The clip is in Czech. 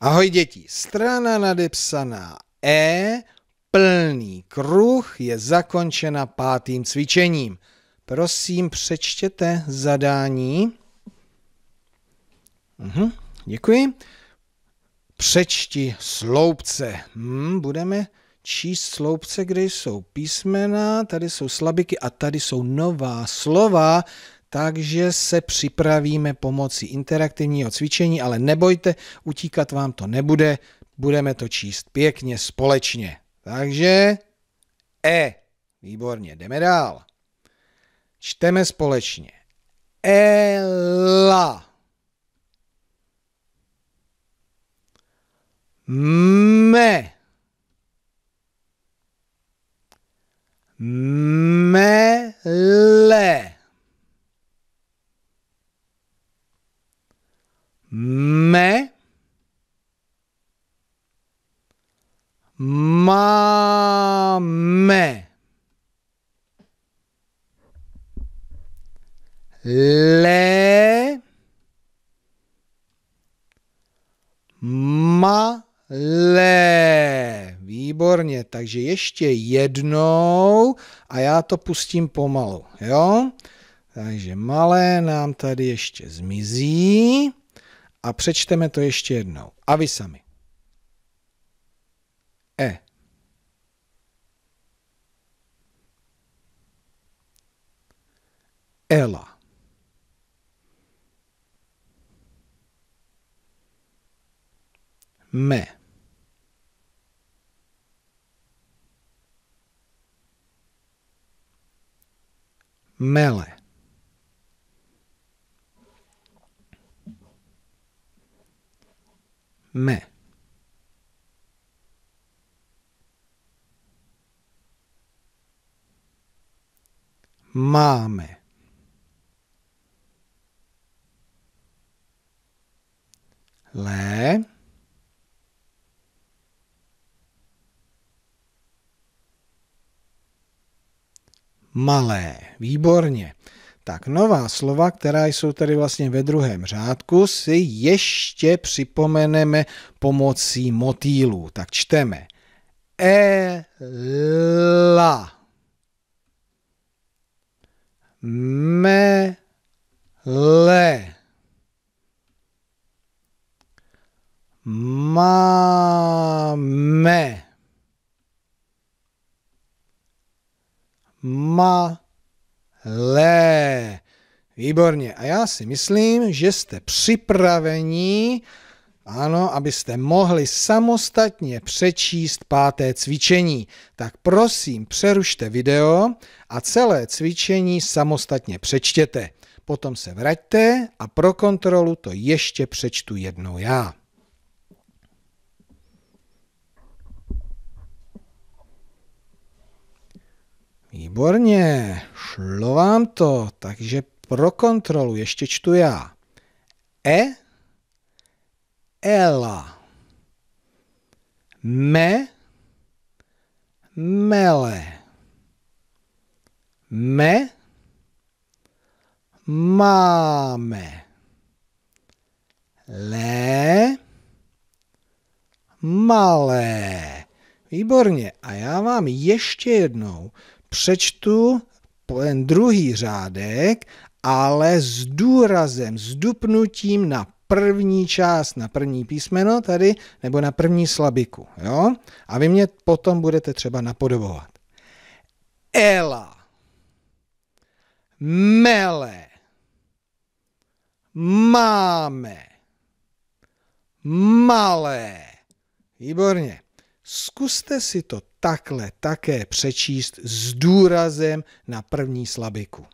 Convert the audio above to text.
Ahoj děti, strana nadepsaná E, plný kruh je zakončena pátým cvičením. Prosím, přečtěte zadání. Uhum, děkuji. Přečti sloupce. Hmm, budeme číst sloupce, kde jsou písmena, tady jsou slabiky a tady jsou nová slova takže se připravíme pomocí interaktivního cvičení, ale nebojte, utíkat vám to nebude, budeme to číst pěkně společně. Takže E, výborně, jdeme dál. Čteme společně. Ela. Me. Me. me, máme, lé, le Výborně, takže ještě jednou a já to pustím pomalu, jo? Takže malé nám tady ještě zmizí a přečteme to ještě jednou. A vy sami. E. Ela. Me. Mele. me. Máme. Lé. Malé. Výborně tak nová slova, která jsou tady vlastně ve druhém řádku, si ještě připomeneme pomocí motýlů. Tak čteme. Ela. Mele. Máme. -le. Výborně. A já si myslím, že jste připraveni, ano, abyste mohli samostatně přečíst páté cvičení. Tak prosím, přerušte video a celé cvičení samostatně přečtěte. Potom se vraťte a pro kontrolu to ještě přečtu jednou já. Výborně, šlo vám to, takže pro kontrolu ještě čtu já. E, ela. Me, mele. Me, máme. le, malé. Výborně. A já vám ještě jednou přečtu ten druhý řádek ale s důrazem, s dupnutím na první část, na první písmeno tady, nebo na první slabiku. Jo? A vy mě potom budete třeba napodobovat. Ela, mele, máme, malé. Výborně. Zkuste si to takhle také přečíst s důrazem na první slabiku.